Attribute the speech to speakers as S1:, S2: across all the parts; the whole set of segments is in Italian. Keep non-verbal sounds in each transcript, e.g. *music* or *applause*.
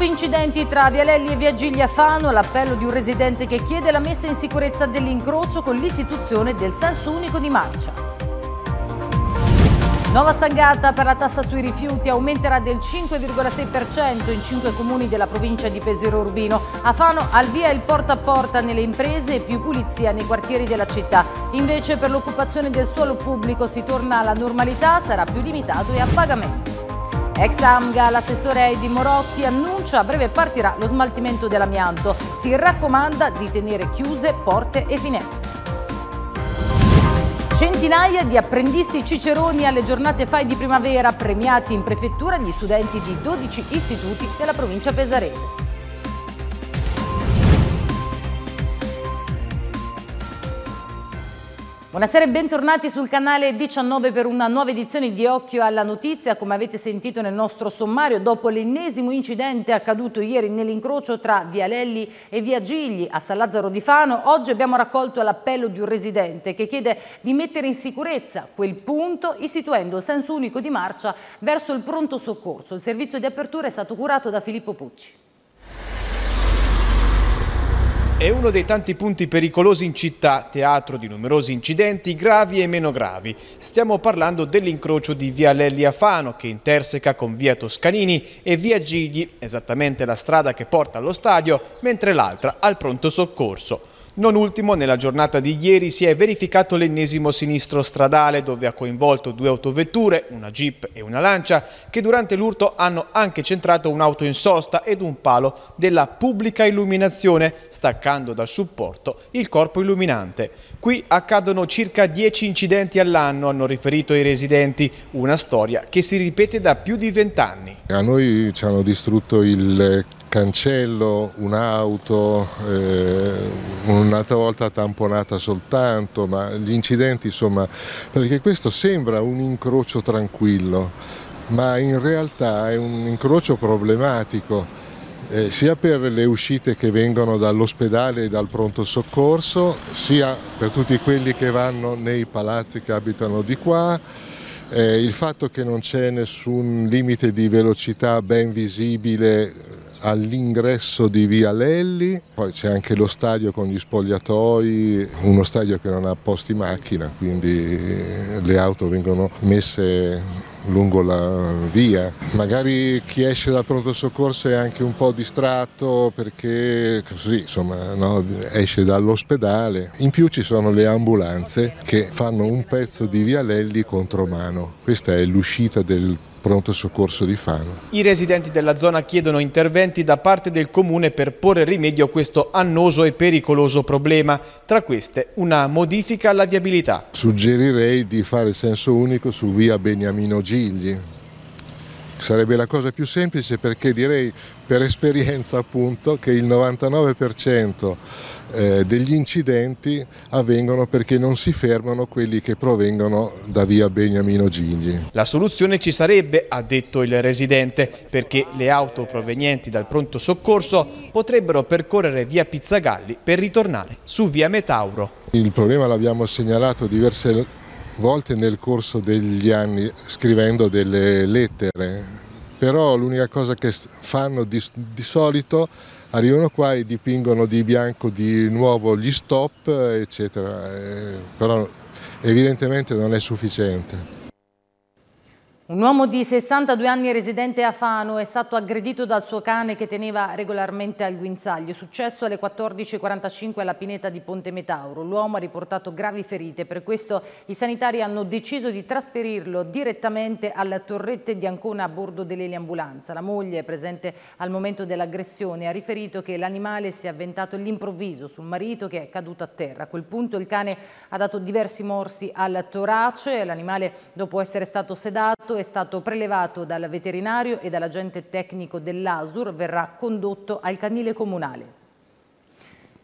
S1: Troppi incidenti tra Vialelli e Via Giglia Fano, l'appello di un residente che chiede la messa in sicurezza dell'incrocio con l'istituzione del senso unico di marcia. Nuova stangata per la tassa sui rifiuti aumenterà del 5,6% in 5 comuni della provincia di Pesero Urbino. A Fano al via il porta a porta nelle imprese e più pulizia nei quartieri della città. Invece per l'occupazione del suolo pubblico si torna alla normalità, sarà più limitato e a pagamento. Ex Amga, l'assessore Edi Morotti annuncia a breve partirà lo smaltimento dell'amianto. Si raccomanda di tenere chiuse porte e finestre. Centinaia di apprendisti ciceroni alle giornate FAI di primavera premiati in prefettura gli studenti di 12 istituti della provincia pesarese. Buonasera e bentornati sul canale 19 per una nuova edizione di Occhio alla Notizia. Come avete sentito nel nostro sommario, dopo l'ennesimo incidente accaduto ieri nell'incrocio tra Via Lelli e Via Gigli a San Lazzaro di Fano, oggi abbiamo raccolto l'appello di un residente che chiede di mettere in sicurezza quel punto istituendo senso unico di marcia verso il pronto soccorso. Il servizio di apertura è stato curato da Filippo Pucci.
S2: È uno dei tanti punti pericolosi in città, teatro di numerosi incidenti gravi e meno gravi. Stiamo parlando dell'incrocio di via Lelli a Fano che interseca con via Toscanini e via Gigli, esattamente la strada che porta allo stadio, mentre l'altra al pronto soccorso. Non ultimo, nella giornata di ieri si è verificato l'ennesimo sinistro stradale dove ha coinvolto due autovetture, una jeep e una lancia, che durante l'urto hanno anche centrato un'auto in sosta ed un palo della pubblica illuminazione, staccando dal supporto il corpo illuminante. Qui accadono circa 10 incidenti all'anno, hanno riferito i residenti, una storia che si ripete da più di vent'anni.
S3: A noi ci hanno distrutto il cancello, un'auto, eh, un'altra volta tamponata soltanto, ma gli incidenti insomma, perché questo sembra un incrocio tranquillo, ma in realtà è un incrocio problematico. Eh, sia per le uscite che vengono dall'ospedale e dal pronto soccorso, sia per tutti quelli che vanno nei palazzi che abitano di qua, eh, il fatto che non c'è nessun limite di velocità ben visibile all'ingresso di Via Lelli, poi c'è anche lo stadio con gli spogliatoi, uno stadio che non ha posti macchina, quindi le auto vengono messe lungo la via. Magari chi esce dal pronto soccorso è anche un po' distratto perché così, insomma, no, esce dall'ospedale. In più ci sono le ambulanze che fanno un pezzo di vialelli contromano. Questa è l'uscita del pronto soccorso di Fano.
S2: I residenti della zona chiedono interventi da parte del comune per porre rimedio a questo annoso e pericoloso problema. Tra queste una modifica alla viabilità.
S3: Suggerirei di fare senso unico su via Beniamino G gigli. Sarebbe la cosa più semplice perché direi per esperienza appunto che il 99% eh, degli incidenti avvengono perché non si fermano quelli che provengono da via Beniamino Gigli.
S2: La soluzione ci sarebbe, ha detto il residente, perché le auto provenienti dal pronto soccorso potrebbero percorrere via Pizzagalli per ritornare su via Metauro.
S3: Il problema l'abbiamo segnalato diverse volte volte nel corso degli anni scrivendo delle lettere, però l'unica cosa che fanno di, di, solito arrivano qua e dipingono di bianco di nuovo gli stop eccetera, eh, però evidentemente non è sufficiente.
S1: Un uomo di 62 anni residente a Fano è stato aggredito dal suo cane che teneva regolarmente al guinzaglio. Successo alle 14.45 alla pineta di Ponte Metauro. L'uomo ha riportato gravi ferite, per questo i sanitari hanno deciso di trasferirlo direttamente alla torrette di Ancona a bordo dell'eliambulanza. La moglie, presente al momento dell'aggressione, ha riferito che l'animale si è avventato all'improvviso sul marito che è caduto a terra. A quel punto il cane ha dato diversi morsi al torace, l'animale dopo essere stato sedato è stato prelevato dal veterinario e dall'agente tecnico dell'ASUR, verrà condotto al canile comunale.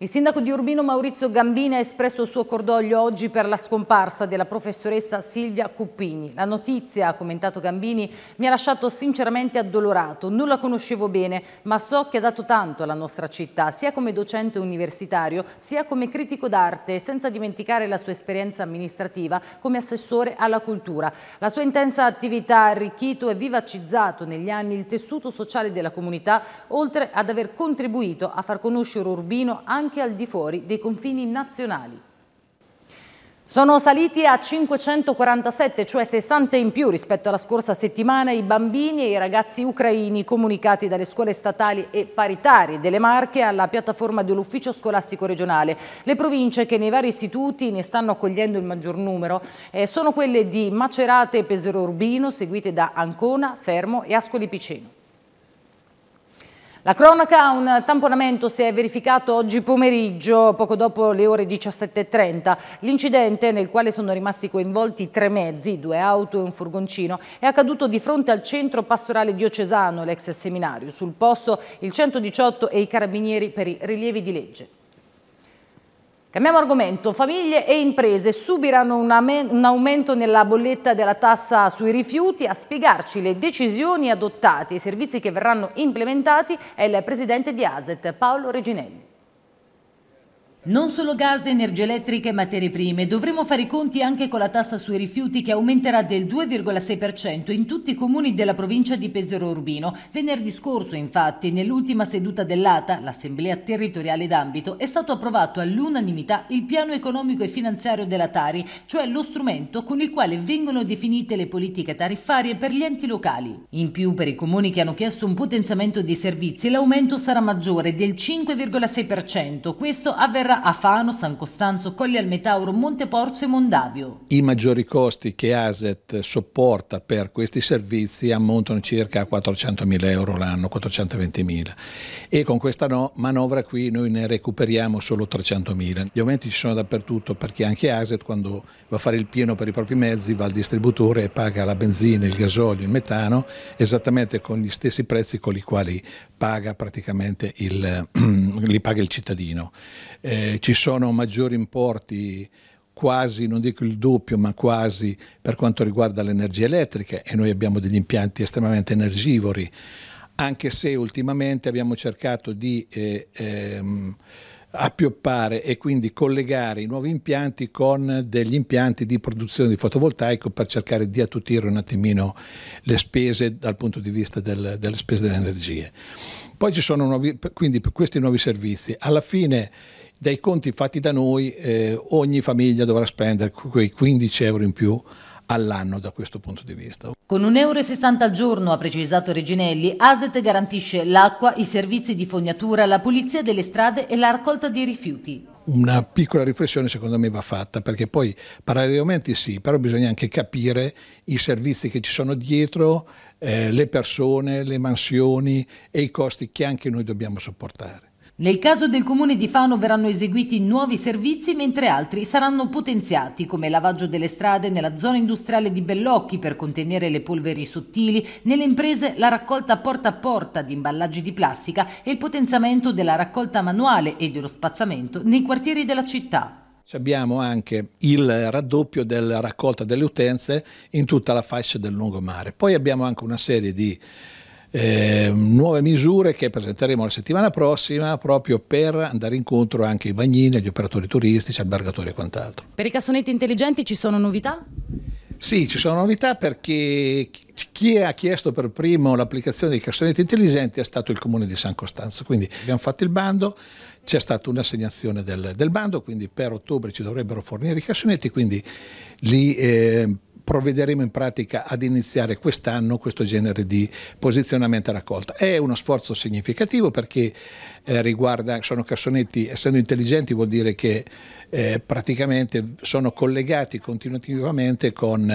S1: Il sindaco di Urbino Maurizio Gambini ha espresso il suo cordoglio oggi per la scomparsa della professoressa Silvia Cuppini. La notizia, ha commentato Gambini, mi ha lasciato sinceramente addolorato. Non la conoscevo bene, ma so che ha dato tanto alla nostra città, sia come docente universitario, sia come critico d'arte, senza dimenticare la sua esperienza amministrativa come assessore alla cultura. La sua intensa attività ha arricchito e vivacizzato negli anni il tessuto sociale della comunità, oltre ad aver contribuito a far conoscere Urbino anche anche al di fuori dei confini nazionali. Sono saliti a 547, cioè 60 in più rispetto alla scorsa settimana, i bambini e i ragazzi ucraini comunicati dalle scuole statali e paritari delle Marche alla piattaforma dell'Ufficio Scolastico Regionale. Le province che nei vari istituti ne stanno accogliendo il maggior numero eh, sono quelle di Macerate e Pesero Urbino, seguite da Ancona, Fermo e Ascoli Piceno. La cronaca, un tamponamento si è verificato oggi pomeriggio, poco dopo le ore 17.30. L'incidente, nel quale sono rimasti coinvolti tre mezzi, due auto e un furgoncino, è accaduto di fronte al centro pastorale diocesano, l'ex seminario. Sul posto il 118 e i carabinieri per i rilievi di legge. Cambiamo argomento. Famiglie e imprese subiranno un, un, aumento nella bolletta della tassa sui rifiuti. A spiegarci le decisioni adottate e i servizi che verranno implementati è il presidente di ASET, Paolo Reginelli. Non solo gas, energia elettrica e materie prime, dovremo fare i conti anche con la tassa sui rifiuti che aumenterà del 2,6% in tutti i comuni della provincia di Pesero Urbino. Venerdì scorso, infatti, nell'ultima seduta dell'ATA, l'Assemblea Territoriale d'Ambito, è stato approvato all'unanimità il piano economico e finanziario della Tari, cioè lo strumento con il quale vengono definite le politiche tariffarie per gli enti locali. In più, per i comuni che hanno chiesto un potenziamento dei servizi, l'aumento sarà maggiore del 5,6%. Questo avverrà Brescia, a Fano, San Costanzo, Colli al Metauro, Monteporzio e Mondavio.
S4: I maggiori costi che ASET sopporta per questi servizi ammontano circa a 400.000 euro l'anno, 420.000 e con questa no, manovra qui noi ne recuperiamo solo 300.000. Gli aumenti ci sono dappertutto perché anche ASET quando va a fare il pieno per i propri mezzi va al distributore e paga la benzina, il gasolio, il metano esattamente con gli stessi prezzi con i quali paga praticamente il, *clears throat* li paga il cittadino. Eh, ci sono maggiori importi quasi, non dico il doppio, ma quasi per quanto riguarda l'energia elettrica e noi abbiamo degli impianti estremamente energivori, anche se ultimamente abbiamo cercato di eh, ehm, appioppare e quindi collegare i nuovi impianti con degli impianti di produzione di fotovoltaico per cercare di attutire un attimino le spese dal punto di vista del, delle spese delle energie. Poi ci sono nuovi, quindi questi nuovi servizi. Alla fine dai conti fatti da noi eh, ogni famiglia dovrà spendere quei 15 euro in più all'anno da questo punto di vista.
S1: Con 1,60 euro al giorno, ha precisato Reginelli, ASET garantisce l'acqua, i servizi di fognatura, la pulizia delle strade e la raccolta dei rifiuti
S4: una piccola riflessione secondo me va fatta, perché poi parallelamente sì, però bisogna anche capire i servizi che ci sono dietro, eh, le persone, le
S1: mansioni e i costi che anche noi dobbiamo sopportare. Nel caso del comune di Fano verranno eseguiti nuovi servizi mentre altri saranno potenziati come lavaggio delle strade nella zona industriale di Bellocchi per contenere le polveri sottili, nelle imprese la raccolta porta a porta di imballaggi di plastica e il potenziamento della raccolta manuale e dello spazzamento nei quartieri della città.
S4: Abbiamo anche il raddoppio della raccolta delle utenze in tutta la fascia del lungomare. Poi abbiamo anche una serie di Ehm, nuove misure che presenteremo la settimana prossima proprio per andare incontro anche ai bagnini, agli operatori turistici, albergatori e quant'altro.
S1: Per i cassonetti intelligenti ci sono novità?
S4: Sì, ci sono novità perché chi ha chiesto per primo l'applicazione dei cassonetti intelligenti è stato il comune di San Costanzo, quindi abbiamo fatto il bando, c'è stata un'assegnazione del, del, bando, quindi per ottobre ci dovrebbero fornire i cassonetti, quindi li eh, provvederemo in pratica ad iniziare quest'anno questo genere di posizionamento e raccolta. È uno sforzo significativo perché eh, riguarda, sono cassonetti, essendo intelligenti vuol dire che eh, praticamente sono collegati continuativamente con,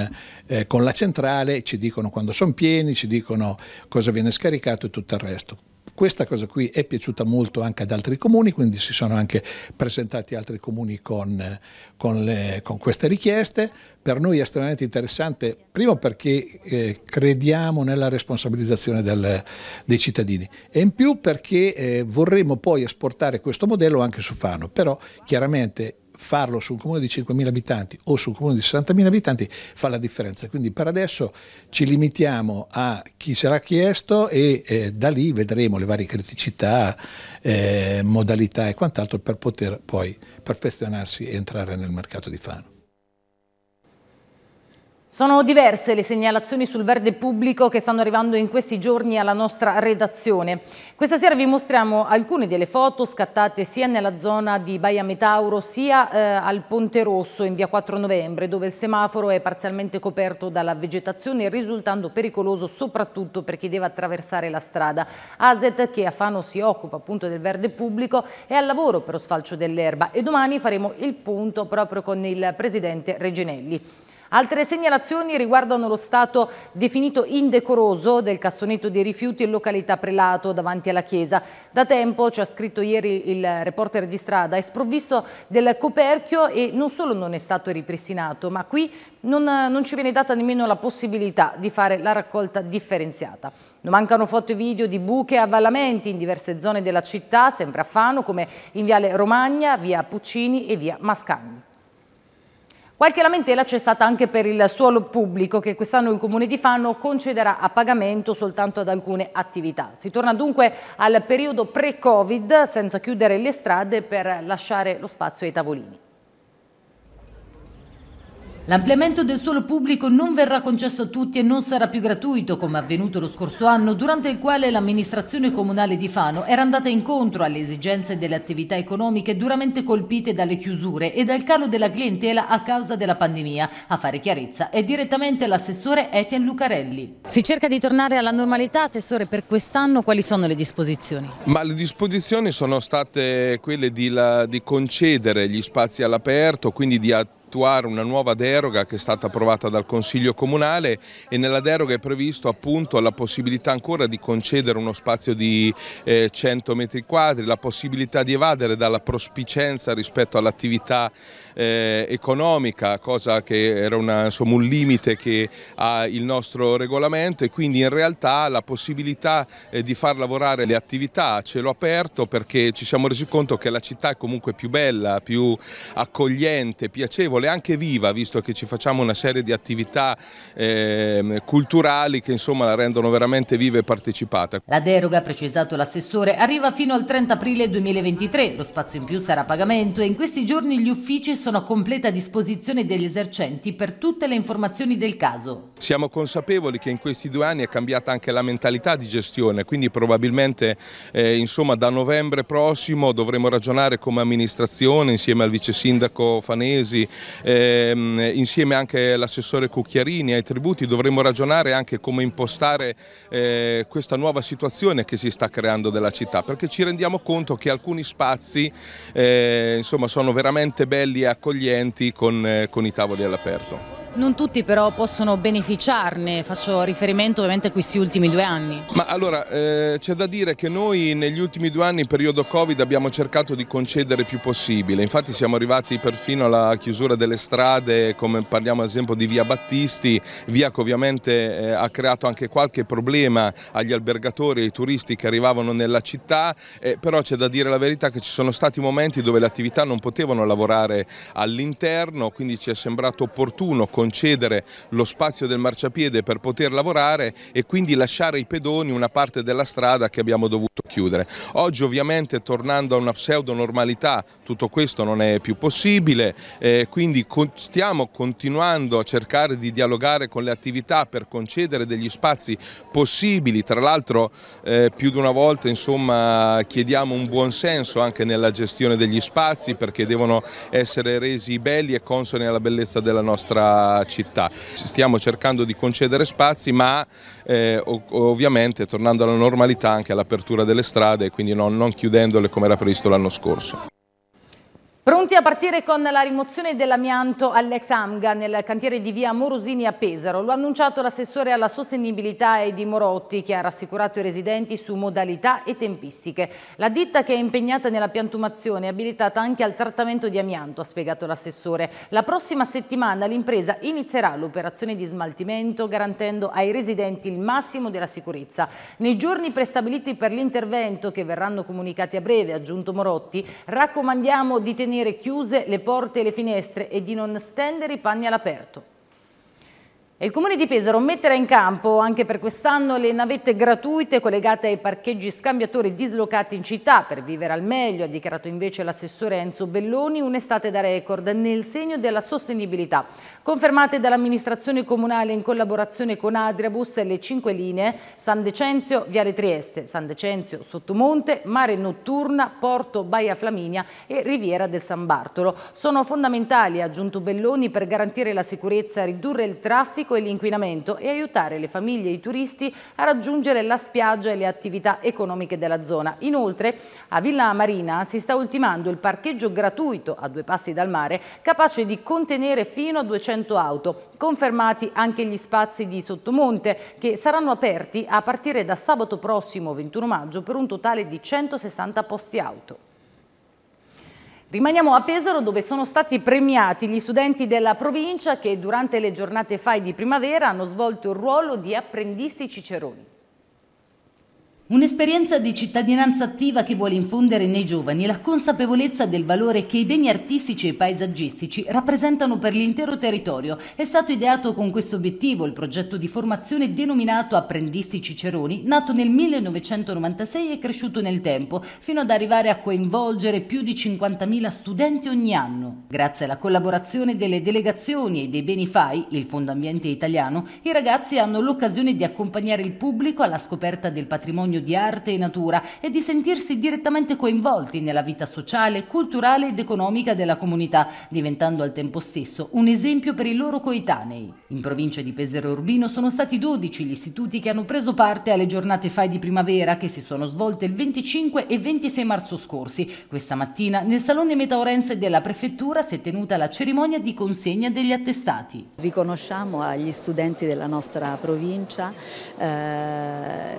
S4: eh, con la centrale, ci dicono quando sono pieni, ci dicono cosa viene scaricato e tutto il resto. Questa cosa qui è piaciuta molto anche ad altri comuni, quindi si sono anche presentati altri comuni con, con, le, con queste richieste. Per noi è estremamente interessante, primo perché eh, crediamo nella responsabilizzazione del, dei cittadini e in più perché eh, vorremmo poi esportare questo modello anche su Fano, però chiaramente farlo sul comune di 5.000 abitanti o sul comune di 60.000 abitanti fa la differenza. Quindi per adesso ci limitiamo a chi sarà chiesto e eh, da lì vedremo le varie criticità, eh, modalità e quant'altro per poter poi perfezionarsi e entrare nel mercato di Fano.
S1: Sono diverse le segnalazioni sul verde pubblico che stanno arrivando in questi giorni alla nostra redazione. Questa sera vi mostriamo alcune delle foto scattate sia nella zona di Baia Metauro sia eh, al Ponte Rosso in via 4 novembre dove il semaforo è parzialmente coperto dalla vegetazione risultando pericoloso soprattutto per chi deve attraversare la strada. Azet che a Fano si occupa appunto del verde pubblico è al lavoro per lo sfalcio dell'erba e domani faremo il punto proprio con il presidente Reginelli. Altre segnalazioni riguardano lo stato definito indecoroso del cassonetto dei rifiuti in località Prelato davanti alla chiesa. Da tempo, ci ha scritto ieri il reporter di strada, è sprovvisto del coperchio e non solo non è stato ripristinato, ma qui non, non ci viene data nemmeno la possibilità di fare la raccolta differenziata. Non mancano foto e video di buche e avvallamenti in diverse zone della città, sempre a Fano, come in Viale Romagna, via Puccini e via Mascagni. Qualche lamentela c'è stata anche per il suolo pubblico che quest'anno il Comune di Fanno concederà a pagamento soltanto ad alcune attività. Si torna dunque al periodo pre-Covid senza chiudere le strade per lasciare lo spazio ai tavolini. L'ampliamento del suolo pubblico non verrà concesso a tutti e non sarà più gratuito come avvenuto lo scorso anno durante il quale l'amministrazione comunale di Fano era andata incontro alle esigenze delle attività economiche duramente colpite dalle chiusure e dal calo della clientela a causa della pandemia. A fare chiarezza è direttamente l'assessore Etienne Lucarelli. Si cerca di tornare alla normalità, assessore, per quest'anno quali sono le disposizioni?
S5: Ma le disposizioni sono state quelle di, la, di concedere gli spazi all'aperto, quindi di attivare attuare una nuova deroga che è stata approvata dal Consiglio Comunale e nella deroga è previsto appunto la possibilità ancora di concedere uno spazio di eh, 100 metri quadri, la possibilità di evadere dalla prospicenza rispetto all'attività eh, economica, cosa che era una, insomma, un limite che ha il nostro regolamento e quindi in realtà la possibilità eh, di far lavorare le attività a cielo aperto perché ci siamo resi conto che la città è comunque più bella, più accogliente, piacevole, anche viva, visto che ci facciamo una serie di attività eh, culturali che insomma la rendono veramente viva e partecipata.
S1: La deroga, precisato l'assessore, arriva fino al 30 aprile 2023, lo spazio in più sarà a pagamento e in questi giorni gli uffici sono sono a completa disposizione degli esercenti per tutte le informazioni del caso.
S5: Siamo consapevoli che in questi due anni è cambiata anche la mentalità di gestione, quindi probabilmente eh, insomma, da novembre prossimo dovremo ragionare come amministrazione insieme al vice sindaco Fanesi, ehm, insieme anche all'assessore Cucchiarini ai tributi, dovremo ragionare anche come impostare eh, questa nuova situazione che si sta creando della città, perché ci rendiamo conto che alcuni spazi eh, insomma, sono veramente belli e accoglienti con, eh, con i tavoli all'aperto.
S1: Non tutti però possono beneficiarne, faccio riferimento ovviamente a questi ultimi due anni.
S5: Ma allora eh, c'è da dire che noi negli ultimi due anni periodo Covid abbiamo cercato di concedere il più possibile, infatti siamo arrivati perfino alla chiusura delle strade come parliamo ad esempio di via Battisti, via che ovviamente eh, ha creato anche qualche problema agli albergatori e ai turisti che arrivavano nella città, eh, però c'è da dire la verità che ci sono stati momenti dove le attività non potevano lavorare all'interno, quindi ci è sembrato opportuno concedere concedere lo spazio del marciapiede per poter lavorare e quindi lasciare ai pedoni una parte della strada che abbiamo dovuto chiudere. Oggi ovviamente tornando a una pseudo normalità tutto questo non è più possibile, eh, quindi con stiamo continuando a cercare di dialogare con le attività per concedere degli spazi possibili, tra l'altro eh, più di una volta insomma, chiediamo un buon senso anche nella gestione degli spazi perché devono essere resi belli e consoni alla bellezza della nostra città città. Stiamo cercando di concedere spazi ma eh, ovviamente tornando alla normalità anche all'apertura delle strade, quindi non, non chiudendole come era previsto l'anno scorso.
S1: Pronti a partire con la rimozione dell'amianto all'ex AMGA nel cantiere di via Morosini a Pesaro. Lo ha annunciato l'assessore alla sostenibilità Edi Morotti che ha rassicurato i residenti su modalità e tempistiche. La ditta che è impegnata nella piantumazione è abilitata anche al trattamento di amianto, ha spiegato l'assessore. La prossima settimana l'impresa inizierà l'operazione di smaltimento garantendo ai residenti il massimo della sicurezza. Nei giorni prestabiliti per l'intervento che verranno comunicati a breve, ha aggiunto Morotti, raccomandiamo di tenere tenere chiuse le porte e le finestre e di non stendere i panni all'aperto. Il Comune di Pesaro metterà in campo anche per quest'anno le navette gratuite collegate ai parcheggi scambiatori dislocati in città per vivere al meglio, ha dichiarato invece l'assessore Enzo Belloni, un'estate da record nel segno della sostenibilità. Confermate dall'amministrazione comunale in collaborazione con Adriabus le cinque linee San Decenzio, Viale Trieste, San Decenzio, Sottomonte, Mare Notturna, Porto, Baia Flaminia e Riviera del San Bartolo. Sono fondamentali, ha aggiunto Belloni, per garantire la sicurezza, ridurre il traffico e l'inquinamento e aiutare le famiglie e i turisti a raggiungere la spiaggia e le attività economiche della zona. Inoltre a Villa Marina si sta ultimando il parcheggio gratuito a due passi dal mare capace di contenere fino a 200 auto, confermati anche gli spazi di sottomonte che saranno aperti a partire da sabato prossimo 21 maggio per un totale di 160 posti auto. Rimaniamo a Pesaro dove sono stati premiati gli studenti della provincia che durante le giornate FAI di primavera hanno svolto il ruolo di apprendisti ciceroni. Un'esperienza di cittadinanza attiva che vuole infondere nei giovani la consapevolezza del valore che i beni artistici e paesaggistici rappresentano per l'intero territorio. È stato ideato con questo obiettivo il progetto di formazione denominato Apprendisti Ciceroni, nato nel 1996 e cresciuto nel tempo, fino ad arrivare a coinvolgere più di 50.000 studenti ogni anno. Grazie alla collaborazione delle delegazioni e dei beni FAI, il Fondo Ambiente Italiano, i ragazzi hanno l'occasione di accompagnare il pubblico alla scoperta del patrimonio di arte e natura e di sentirsi direttamente coinvolti nella vita sociale, culturale ed economica della comunità, diventando al tempo stesso un esempio per i loro coetanei. In provincia di Pesero Urbino sono stati 12 gli istituti che hanno preso parte alle giornate FAI di primavera che si sono svolte il 25 e 26 marzo scorsi. Questa mattina nel Salone Metaurense della Prefettura si è tenuta la cerimonia di consegna degli attestati. Riconosciamo agli studenti della nostra provincia eh,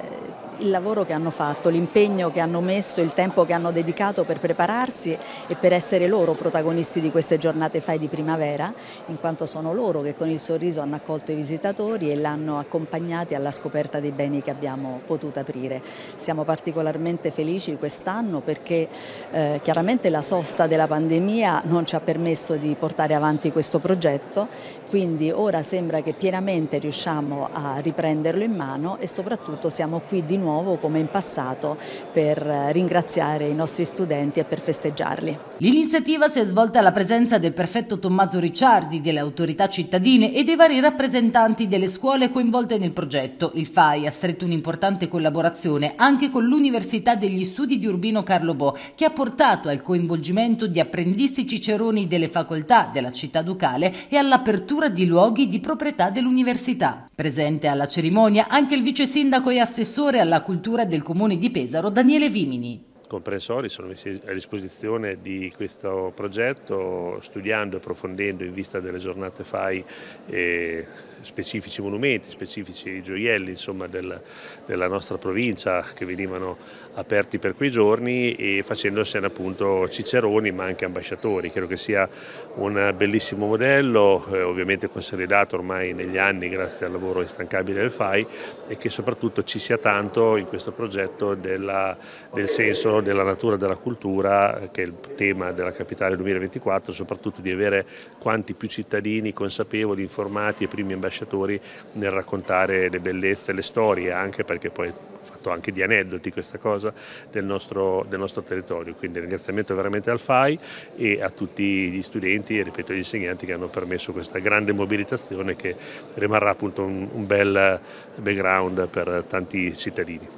S1: il lavoro che hanno fatto, l'impegno che hanno messo, il tempo che hanno dedicato per prepararsi e per essere loro protagonisti di queste giornate FAI di primavera, in quanto sono loro che con il sorriso hanno accolto i visitatori e l'hanno accompagnati alla scoperta dei beni che abbiamo potuto aprire. Siamo particolarmente felici quest'anno perché eh, chiaramente la sosta della pandemia non ci ha permesso di portare avanti questo progetto, quindi ora sembra che pienamente riusciamo a riprenderlo in mano e soprattutto siamo qui di nuovo nuovo come in passato per eh, ringraziare i nostri studenti e per festeggiarli. L'iniziativa si è svolta alla presenza del prefetto Tommaso Ricciardi, delle autorità cittadine e dei vari rappresentanti delle scuole coinvolte nel progetto. Il FAI ha stretto un'importante collaborazione anche con l'Università degli Studi di Urbino Carlo Bo, che ha portato al coinvolgimento di apprendisti ciceroni delle facoltà della città ducale e all'apertura di luoghi di proprietà dell'università. Presente alla cerimonia anche il vice sindaco e assessore alla cultura del comune di Pesaro, Daniele Vimini
S6: comprensori sono messi a disposizione di questo progetto studiando e approfondendo in vista delle giornate FAI eh, specifici monumenti, specifici gioielli insomma, del, della nostra provincia che venivano aperti per quei giorni e facendosene appunto ciceroni ma anche ambasciatori. Credo che sia un bellissimo modello, eh, ovviamente consolidato ormai negli anni grazie al lavoro instancabile del FAI e che soprattutto ci sia tanto in questo progetto della, del senso della natura della cultura che è il tema della capitale 2024, soprattutto di avere quanti più cittadini consapevoli, informati e primi ambasciatori nel raccontare le bellezze, le storie anche perché poi è fatto anche di aneddoti questa cosa virtuosa del nostro, del nostro territorio. Quindi ringraziamento veramente al FAI e a tutti gli studenti e ripeto gli insegnanti che hanno permesso questa grande mobilitazione che rimarrà appunto un, un bel background per tanti cittadini.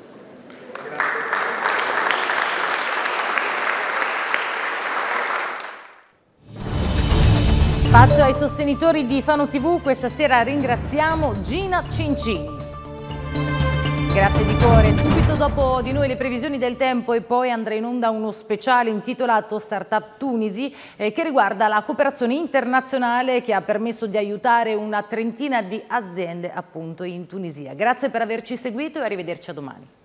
S1: Spazio ai sostenitori di Fano TV, questa sera ringraziamo Gina Cincini. Grazie di cuore. Subito dopo di noi le previsioni del tempo e poi andrà in onda uno speciale intitolato Startup Tunisi eh, che riguarda la cooperazione internazionale che ha permesso di aiutare una trentina di aziende appunto in Tunisia. Grazie per averci seguito e arrivederci a domani.